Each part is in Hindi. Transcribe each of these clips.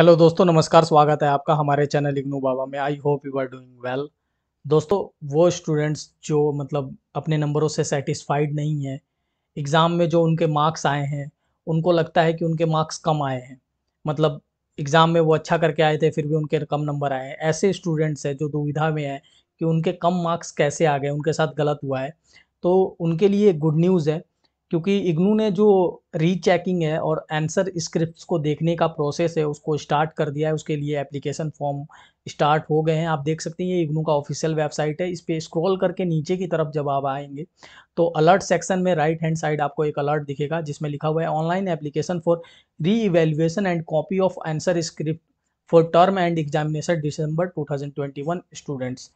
हेलो दोस्तों नमस्कार स्वागत है आपका हमारे चैनल इग्नू बाबा में I hope you are doing well दोस्तों वो स्टूडेंट्स जो मतलब अपने नंबरों से सेटिस्फाइड नहीं है एग्ज़ाम में जो उनके मार्क्स आए हैं उनको लगता है कि उनके मार्क्स कम आए हैं मतलब एग्ज़ाम में वो अच्छा करके आए थे फिर भी उनके कम नंबर आए हैं ऐसे स्टूडेंट्स हैं जो दुविधा में हैं कि उनके कम मार्क्स कैसे आ गए उनके साथ गलत हुआ है तो उनके लिए गुड न्यूज़ है क्योंकि इग्नू ने जो रीचेकिंग है और आंसर स्क्रिप्ट को देखने का प्रोसेस है उसको स्टार्ट कर दिया है उसके लिए एप्लीकेशन फॉर्म स्टार्ट हो गए हैं आप देख सकते हैं ये इग्नू का ऑफिशियल वेबसाइट है इस पर स्क्रॉल करके नीचे की तरफ जब आप आएंगे तो अलर्ट सेक्शन में राइट हैंड साइड आपको एक अलर्ट दिखेगा जिसमें लिखा हुआ है online application for re evaluation and copy of answer script for term end examination twenty one students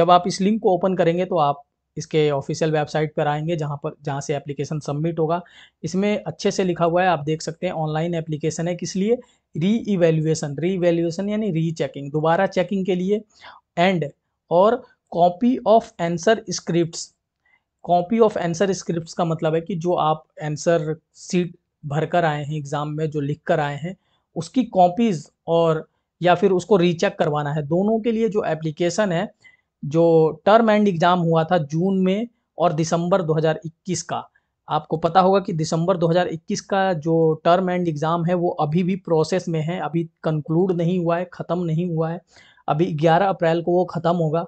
जब आप इस लिंक को ओपन करेंगे तो आप इसके ऑफिशियल वेबसाइट पर आएंगे जहाँ पर जहाँ से एप्लीकेशन सबमिट होगा इसमें अच्छे से लिखा हुआ है आप देख सकते हैं ऑनलाइन एप्लीकेशन है किस लिए री इवेल्युएसन री इवेल्युएसन यानी री चेकिंग दोबारा चेकिंग के लिए एंड और copy of answer scripts copy of answer scripts का मतलब है कि जो आप आंसर सीट भर कर आए हैं एग्ज़ाम में जो लिख कर आए हैं उसकी कॉपीज़ और या फिर उसको रीचेक करवाना है दोनों के लिए जो एप्लीकेशन है जो टर्म एंड एग्ज़ाम हुआ था जून में और दिसंबर 2021 का आपको पता होगा कि दिसंबर 2021 का जो टर्म एंड एग्ज़ाम है वो अभी भी प्रोसेस में है अभी कंक्लूड नहीं हुआ है ख़त्म नहीं हुआ है अभी 11 अप्रैल को वो ख़त्म होगा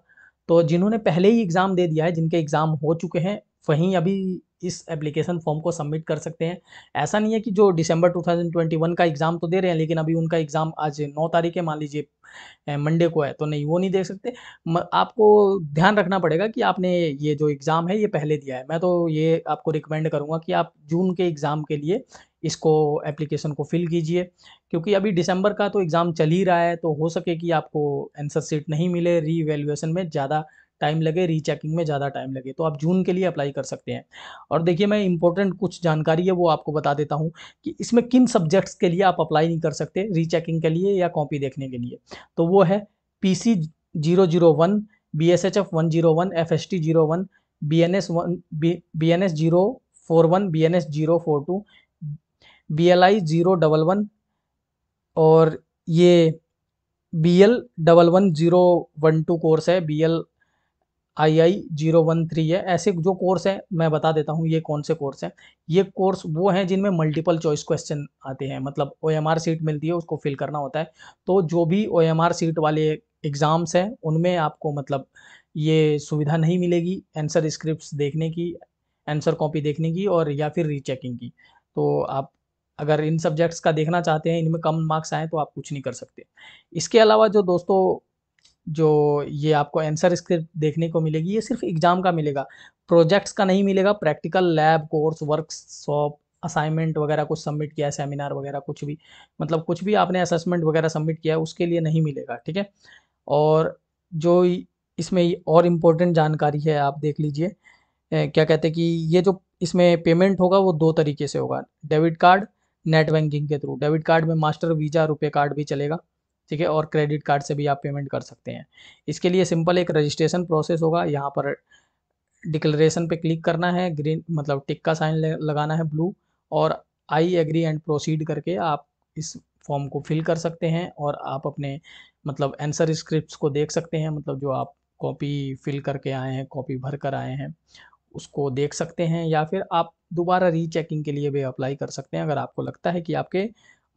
तो जिन्होंने पहले ही एग्ज़ाम दे दिया है जिनके एग्ज़ाम हो चुके हैं वहीं अभी इस एप्लीकेशन फॉर्म को सबमिट कर सकते हैं ऐसा नहीं है कि जो दिसंबर 2021 का एग्ज़ाम तो दे रहे हैं लेकिन अभी उनका एग्ज़ाम आज नौ तारीख है मान लीजिए मंडे को है तो नहीं वो नहीं दे सकते आपको ध्यान रखना पड़ेगा कि आपने ये जो एग्ज़ाम है ये पहले दिया है मैं तो ये आपको रिकमेंड करूँगा कि आप जून के एग्ज़ाम के लिए इसको एप्लीकेशन को फिल कीजिए क्योंकि अभी दिसंबर का तो एग्ज़ाम चल ही रहा है तो हो सके कि आपको आंसर सीट नहीं मिले री में ज़्यादा टाइम लगे रीचेकिंग में ज़्यादा टाइम लगे तो आप जून के लिए अप्लाई कर सकते हैं और देखिए मैं इंपॉर्टेंट कुछ जानकारी है वो आपको बता देता हूँ कि इसमें किन सब्जेक्ट्स के लिए आप अप्लाई नहीं कर सकते रीचेकिंग के लिए या कॉपी देखने के लिए तो वो है P C zero zero one B S H F one zero one F S T zero one B N S one B N S zero four one B N S zero four two B L I zero double one और ये B L double one zero one two course है B L I I zero one three है ऐसे जो कोर्स हैं मैं बता देता हूँ ये कौन से कोर्स हैं ये कोर्स वो हैं जिनमें मल्टीपल चॉइस क्वेश्चन आते हैं मतलब ओ एम आर सीट मिलती है उसको फिल करना होता है तो जो भी ओ एम आर सीट वाले एग्ज़ाम्स हैं उनमें आपको मतलब ये सुविधा नहीं मिलेगी आंसर स्क्रिप्ट देखने की आंसर कॉपी देखने की और या फिर रीचेकिंग की तो आप अगर इन सब्जेक्ट्स का देखना चाहते हैं इनमें कम मार्क्स आए तो आप कुछ नहीं कर सकते इसके अलावा जो दोस्तों जो ये आपको आंसर स्क्रिप्ट देखने को मिलेगी ये सिर्फ एग्ज़ाम का मिलेगा प्रोजेक्ट्स का नहीं मिलेगा practical lab course workshop assignment वगैरह कुछ सबमिट किया सेमिनार वगैरह कुछ भी मतलब कुछ भी आपने असेसमेंट वगैरह सबमिट किया है उसके लिए नहीं मिलेगा ठीक है और जो इसमें और इम्पोर्टेंट जानकारी है आप देख लीजिए क्या कहते हैं कि ये जो इसमें पेमेंट होगा वो दो तरीके से होगा डेबिट कार्ड नेट बैंकिंग के थ्रू डेबिट कार्ड में मास्टर वीज़ा रुपये कार्ड भी चलेगा ठीक है और क्रेडिट कार्ड से भी आप पेमेंट कर सकते हैं इसके लिए सिंपल एक रजिस्ट्रेशन प्रोसेस होगा यहाँ पर डिक्लेरेशन पे क्लिक करना है ग्रीन मतलब टिक का साइन लगाना है ब्लू और आई एग्री एंड प्रोसीड करके आप इस फॉर्म को फिल कर सकते हैं और आप अपने मतलब आंसर स्क्रिप्ट को देख सकते हैं मतलब जो आप कॉपी फिल करके आए हैं कॉपी भर कर आए हैं उसको देख सकते हैं या फिर आप दोबारा रीचेकिंग के लिए भी अप्लाई कर सकते हैं अगर आपको लगता है कि आपके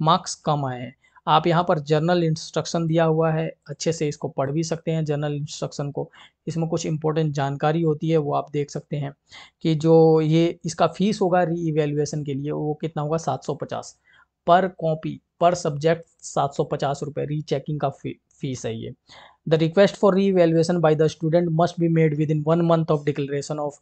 मार्क्स कम आए हैं आप यहाँ पर जर्नल इंस्ट्रक्शन दिया हुआ है अच्छे से इसको पढ़ भी सकते हैं जर्नल इंस्ट्रक्शन को इसमें कुछ इंपॉर्टेंट जानकारी होती है वो आप देख सकते हैं कि जो ये इसका फीस होगा री इवेल्युएसन के लिए वो कितना होगा सात सौ पचास पर कॉपी पर सब्जेक्ट सात सौ पचास रुपये री चेकिंग का फी, फीस है ये the request for re evaluation by the student must be made within one month of declaration of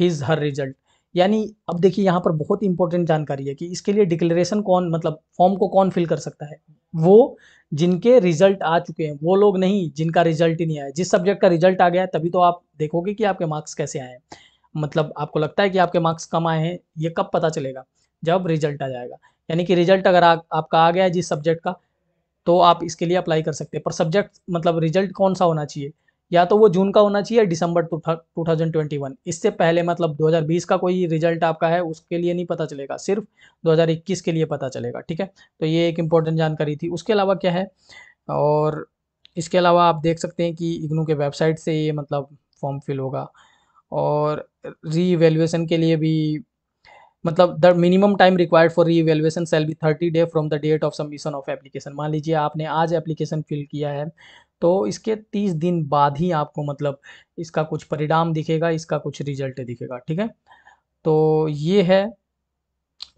his her result यानी अब देखिए यहाँ पर बहुत इंपॉर्टेंट जानकारी है कि इसके लिए डिक्लेरेशन कौन मतलब फॉर्म को कौन फिल कर सकता है वो जिनके रिजल्ट आ चुके हैं वो लोग नहीं जिनका रिजल्ट ही नहीं आया जिस सब्जेक्ट का रिजल्ट आ गया है तभी तो आप देखोगे कि आपके मार्क्स कैसे आए हैं मतलब आपको लगता है कि आपके मार्क्स कम आए हैं ये कब पता चलेगा जब रिजल्ट आ जाएगा यानी कि रिजल्ट अगर आ, आपका आ गया है जिस सब्जेक्ट का तो आप इसके लिए अप्लाई कर सकते हैं पर सब्जेक्ट मतलब रिजल्ट कौन सा होना चाहिए या तो वो जून का होना चाहिए दिसंबर टू थाउजेंड ट्वेंटी वन इससे पहले मतलब 2020 का कोई रिजल्ट आपका है उसके लिए नहीं पता चलेगा सिर्फ 2021 के लिए पता चलेगा ठीक है तो ये एक इम्पोर्टेंट जानकारी थी उसके अलावा क्या है और इसके अलावा आप देख सकते हैं कि इग्नू के वेबसाइट से ये मतलब फॉर्म फिल होगा और रीवैल्यूएशन के लिए भी मतलब the minimum time required for re evaluation shall be thirty day from the date of submission of application मान लीजिए आपने आज एप्लीकेशन फिल किया है तो इसके तीस दिन बाद ही आपको मतलब इसका कुछ परिणाम दिखेगा इसका कुछ रिजल्ट दिखेगा ठीक है तो ये है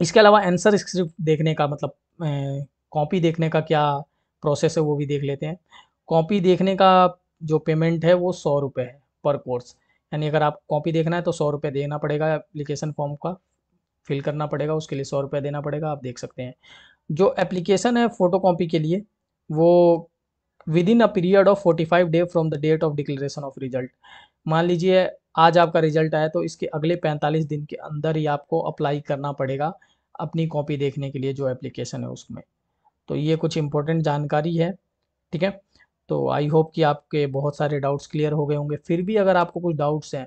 इसके अलावा आंसर स्क्रिप्ट देखने का मतलब कॉपी देखने का क्या प्रोसेस है वो भी देख लेते हैं कॉपी देखने का जो पेमेंट है वो सौ रुपये है पर कोर्स यानी अगर आप कॉपी देखना है तो सौ रुपये देना पड़ेगा एप्लीकेशन फॉर्म का फिल करना पड़ेगा उसके लिए सौ रुपये देना पड़ेगा आप देख सकते हैं जो एप्लीकेशन है फ़ोटो कॉपी के लिए वो within a period of 45 day from the date of declaration of result मान लीजिए आज आपका रिजल्ट आया तो इसके अगले 45 दिन के अंदर ही आपको अप्लाई करना पड़ेगा अपनी कॉपी देखने के लिए जो एप्लीकेशन है उसमें तो ये कुछ इंपॉर्टेंट जानकारी है ठीक है तो आई होप कि आपके बहुत सारे डाउट्स क्लियर हो गए होंगे फिर भी अगर आपको कुछ डाउट्स हैं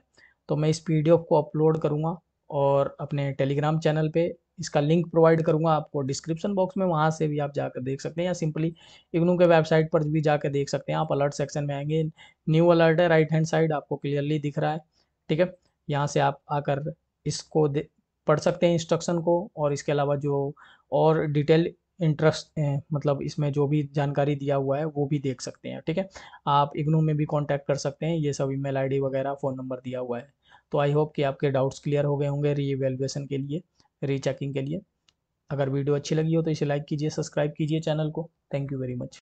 तो मैं इस पी को अपलोड करूँगा और अपने टेलीग्राम चैनल पर इसका लिंक प्रोवाइड करूंगा आपको डिस्क्रिप्शन बॉक्स में वहां से भी आप जाकर देख सकते हैं या सिंपली इग्नू के वेबसाइट पर भी जाकर देख सकते हैं आप अलर्ट सेक्शन में आएंगे न्यू अलर्ट है राइट हैंड साइड आपको क्लियरली दिख रहा है ठीक है यहाँ से आप आकर इसको पढ़ सकते हैं इंस्ट्रक्शन को और इसके अलावा जो और डिटेल इंटरेस्ट मतलब इसमें जो भी जानकारी दिया हुआ है वो भी देख सकते हैं ठीक है आप इग्नू में भी कांटेक्ट कर सकते हैं ये सब ईमेल आईडी वगैरह फ़ोन नंबर दिया हुआ है तो आई होप कि आपके डाउट्स क्लियर हो गए होंगे रीएवेलुएसन के लिए रीचेकिंग के लिए अगर वीडियो अच्छी लगी हो तो इसे लाइक कीजिए सब्सक्राइब कीजिए चैनल को थैंक यू वेरी मच